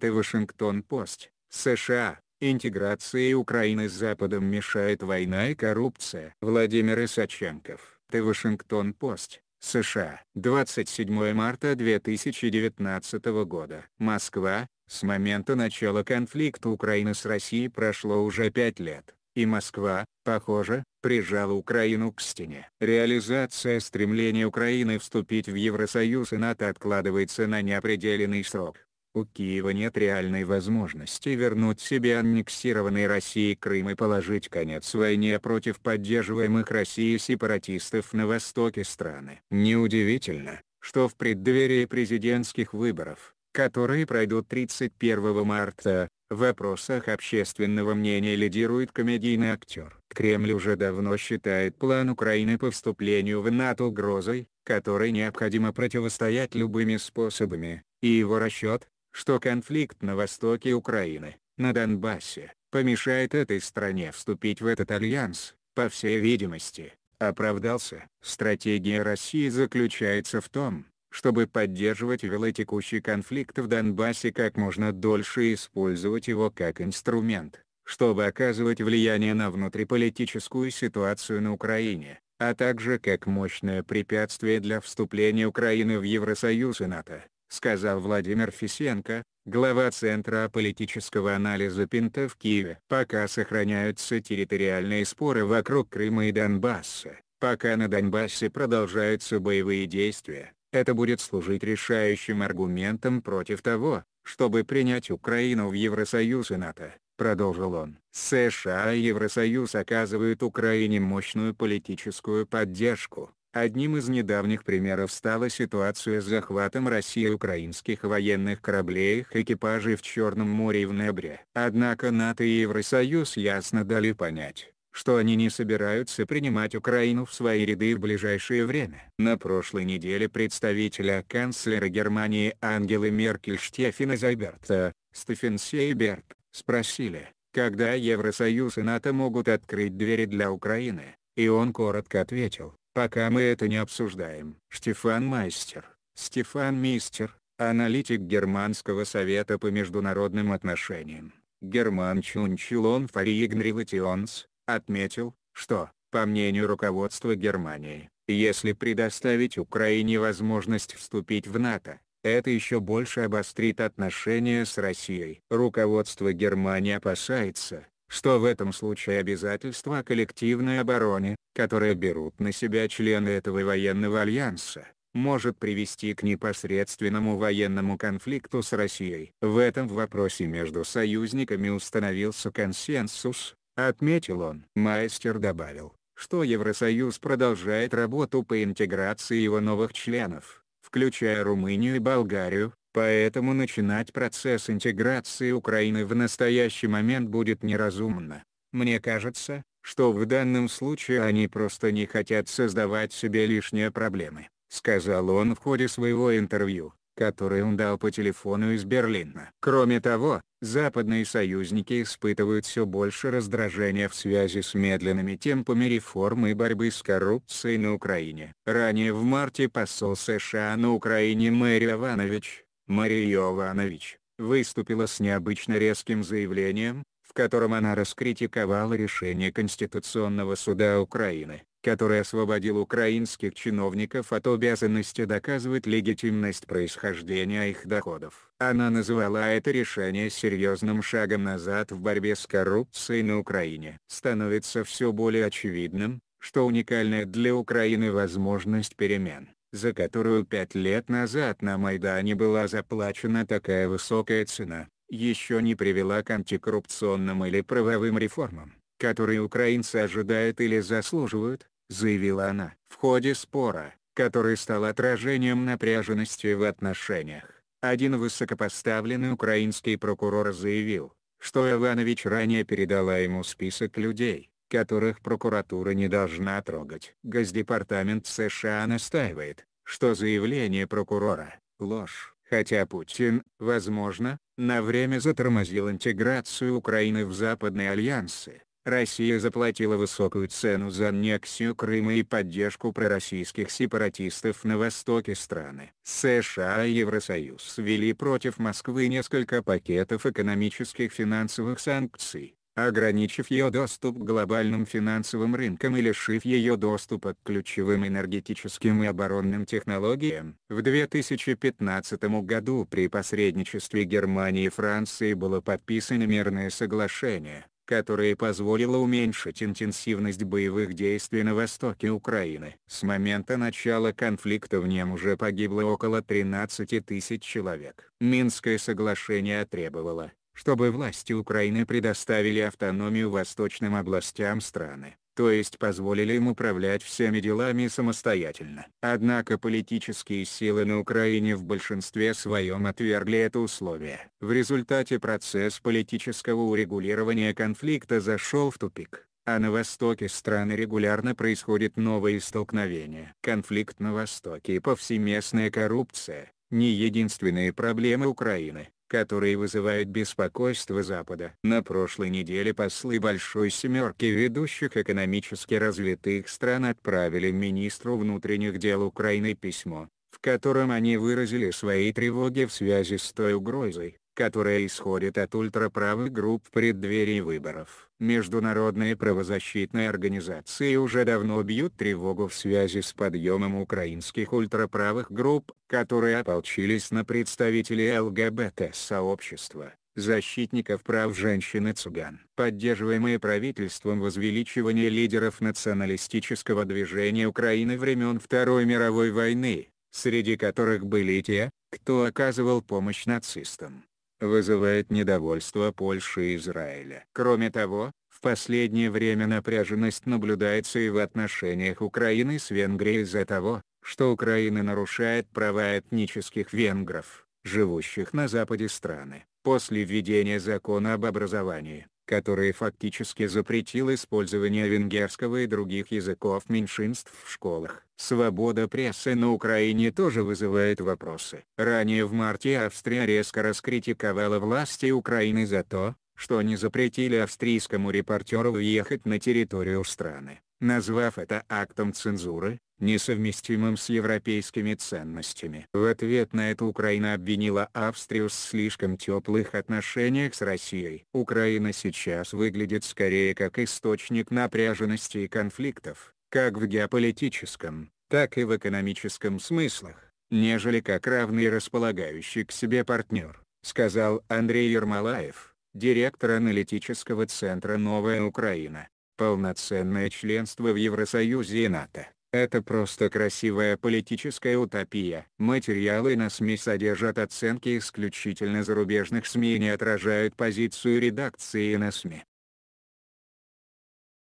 The Вашингтон Пост США. Интеграции Украины с Западом мешает война и коррупция. Владимир Исаченков, The Вашингтон Пост США. 27 марта 2019 года. Москва. С момента начала конфликта Украины с Россией прошло уже пять лет, и Москва, похоже, прижала Украину к стене. Реализация стремления Украины вступить в Евросоюз и НАТО откладывается на неопределенный срок. У Киева нет реальной возможности вернуть себе аннексированный Россией Крым и положить конец войне против поддерживаемых Россией сепаратистов на востоке страны. Неудивительно, что в преддверии президентских выборов, которые пройдут 31 марта, в вопросах общественного мнения лидирует комедийный актер. Кремль уже давно считает план Украины по вступлению в НАТО угрозой, которой необходимо противостоять любыми способами, и его расчет, что конфликт на востоке Украины, на Донбассе, помешает этой стране вступить в этот альянс, по всей видимости, оправдался. Стратегия России заключается в том, чтобы поддерживать велотекущий конфликт в Донбассе как можно дольше и использовать его как инструмент, чтобы оказывать влияние на внутриполитическую ситуацию на Украине, а также как мощное препятствие для вступления Украины в Евросоюз и НАТО сказал Владимир Фисенко, глава Центра политического анализа Пинта в Киеве. Пока сохраняются территориальные споры вокруг Крыма и Донбасса, пока на Донбассе продолжаются боевые действия, это будет служить решающим аргументом против того, чтобы принять Украину в Евросоюз и НАТО, продолжил он. США и Евросоюз оказывают Украине мощную политическую поддержку, Одним из недавних примеров стала ситуация с захватом России украинских военных кораблей их экипажей в Черном море в ноябре. Однако НАТО и Евросоюз ясно дали понять, что они не собираются принимать Украину в свои ряды в ближайшее время. На прошлой неделе представителя канцлера Германии Ангелы Меркель Штефина Зайберта, Стефен Сейберг, спросили, когда Евросоюз и НАТО могут открыть двери для Украины, и он коротко ответил, Пока мы это не обсуждаем. Штефан Майстер. Стефан Мистер, аналитик Германского совета по международным отношениям. Герман Чунчилон Фаригнрилатионс, отметил, что, по мнению руководства Германии, если предоставить Украине возможность вступить в НАТО, это еще больше обострит отношения с Россией. Руководство Германии опасается, что в этом случае обязательства о коллективной обороне, которые берут на себя члены этого военного альянса, может привести к непосредственному военному конфликту с Россией. В этом вопросе между союзниками установился консенсус, отметил он. Майстер добавил, что Евросоюз продолжает работу по интеграции его новых членов, включая Румынию и Болгарию, Поэтому начинать процесс интеграции Украины в настоящий момент будет неразумно. Мне кажется, что в данном случае они просто не хотят создавать себе лишние проблемы, сказал он в ходе своего интервью, которое он дал по телефону из Берлина. Кроме того, западные союзники испытывают все больше раздражения в связи с медленными темпами реформы и борьбы с коррупцией на Украине. Ранее в марте посол США на Украине Мэри Иванович Мария Иованович, выступила с необычно резким заявлением, в котором она раскритиковала решение Конституционного суда Украины, который освободил украинских чиновников от обязанности доказывать легитимность происхождения их доходов. Она назвала это решение серьезным шагом назад в борьбе с коррупцией на Украине. Становится все более очевидным, что уникальная для Украины возможность перемен за которую пять лет назад на Майдане была заплачена такая высокая цена, еще не привела к антикоррупционным или правовым реформам, которые украинцы ожидают или заслуживают, заявила она. В ходе спора, который стал отражением напряженности в отношениях, один высокопоставленный украинский прокурор заявил, что Иванович ранее передала ему список людей, которых прокуратура не должна трогать. Госдепартамент США настаивает, что заявление прокурора – ложь. Хотя Путин, возможно, на время затормозил интеграцию Украины в западные альянсы, Россия заплатила высокую цену за аннексию Крыма и поддержку пророссийских сепаратистов на востоке страны. США и Евросоюз ввели против Москвы несколько пакетов экономических финансовых санкций, ограничив ее доступ к глобальным финансовым рынкам и лишив ее доступа к ключевым энергетическим и оборонным технологиям. В 2015 году при посредничестве Германии и Франции было подписано мирное соглашение, которое позволило уменьшить интенсивность боевых действий на востоке Украины. С момента начала конфликта в нем уже погибло около 13 тысяч человек. Минское соглашение требовало, чтобы власти Украины предоставили автономию восточным областям страны, то есть позволили им управлять всеми делами самостоятельно. Однако политические силы на Украине в большинстве своем отвергли это условие. В результате процесс политического урегулирования конфликта зашел в тупик а на востоке страны регулярно происходят новые столкновения. Конфликт на востоке и повсеместная коррупция – не единственные проблемы Украины которые вызывают беспокойство Запада. На прошлой неделе послы Большой Семерки ведущих экономически развитых стран отправили министру внутренних дел Украины письмо, в котором они выразили свои тревоги в связи с той угрозой, которая исходит от ультраправых групп в преддверии выборов. Международные правозащитные организации уже давно бьют тревогу в связи с подъемом украинских ультраправых групп, которые ополчились на представителей ЛГБТ-сообщества защитников прав женщин и Цуган, Поддерживаемые правительством возвеличивание лидеров националистического движения Украины времен Второй мировой войны, среди которых были и те, кто оказывал помощь нацистам, вызывает недовольство Польши и Израиля. Кроме того, в последнее время напряженность наблюдается и в отношениях Украины с Венгрией из-за того, что Украина нарушает права этнических венгров, живущих на западе страны. После введения закона об образовании, который фактически запретил использование венгерского и других языков меньшинств в школах. Свобода прессы на Украине тоже вызывает вопросы. Ранее в марте Австрия резко раскритиковала власти Украины за то, что они запретили австрийскому репортеру въехать на территорию страны назвав это актом цензуры, несовместимым с европейскими ценностями. В ответ на это Украина обвинила Австрию в слишком теплых отношениях с Россией. Украина сейчас выглядит скорее как источник напряженности и конфликтов, как в геополитическом, так и в экономическом смыслах, нежели как равный располагающий к себе партнер, сказал Андрей Ермолаев, директор аналитического центра «Новая Украина». Полноценное членство в Евросоюзе и НАТО – это просто красивая политическая утопия. Материалы на СМИ содержат оценки исключительно зарубежных СМИ и не отражают позицию редакции на СМИ.